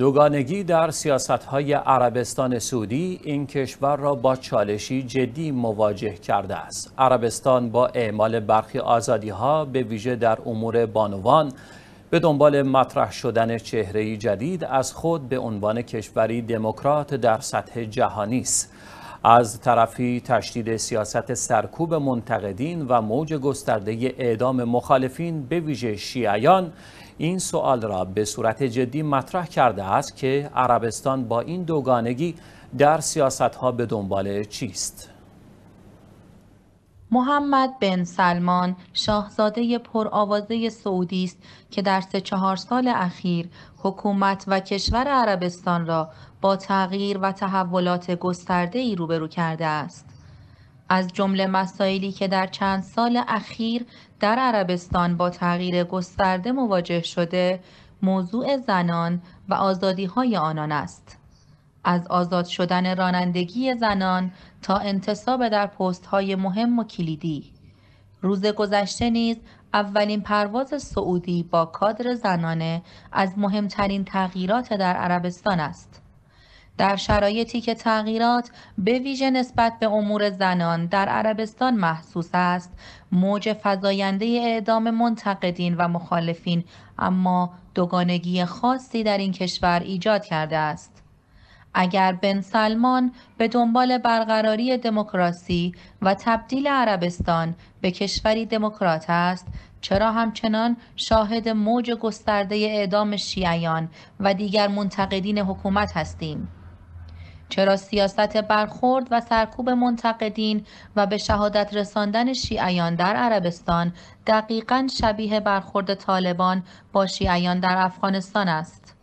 دوگانگی در سیاست های عربستان سعودی این کشور را با چالشی جدی مواجه کرده است. عربستان با اعمال برخی آزادی ها به ویژه در امور بانوان به دنبال مطرح شدن چهره جدید از خود به عنوان کشوری دموکرات در سطح جهانی است. از طرفی تشدید سیاست سرکوب منتقدین و موج گسترده اعدام مخالفین به ویژه شیعیان این سوال را به صورت جدی مطرح کرده است که عربستان با این دوگانگی در سیاست ها به دنبال چیست؟ محمد بن سلمان شاهزاده پرآوازه سعودی است که در سه چهار سال اخیر حکومت و کشور عربستان را با تغییر و تحولات گسترده ای روبرو کرده است. از جمله مسائلی که در چند سال اخیر در عربستان با تغییر گسترده مواجه شده، موضوع زنان و آزادی های آنان است. از آزاد شدن رانندگی زنان تا انتصاب در پست‌های مهم و کلیدی روز گذشته نیز اولین پرواز سعودی با کادر زنانه از مهمترین تغییرات در عربستان است در شرایطی که تغییرات به ویژه نسبت به امور زنان در عربستان محسوس است موج فزاینده اعدام منتقدین و مخالفین اما دوگانگی خاصی در این کشور ایجاد کرده است اگر بن سلمان به دنبال برقراری دموکراسی و تبدیل عربستان به کشوری دموکرات است چرا همچنان شاهد موج گسترده اعدام شیعیان و دیگر منتقدین حکومت هستیم چرا سیاست برخورد و سرکوب منتقدین و به شهادت رساندن شیعیان در عربستان دقیقا شبیه برخورد طالبان با شیعیان در افغانستان است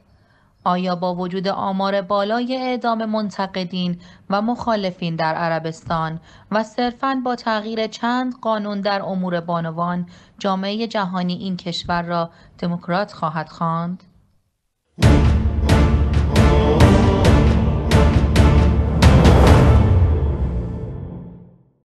آیا با وجود آمار بالای اعدام منتقدین و مخالفین در عربستان و صرفاً با تغییر چند قانون در امور بانوان جامعه جهانی این کشور را دموکرات خواهد خواند؟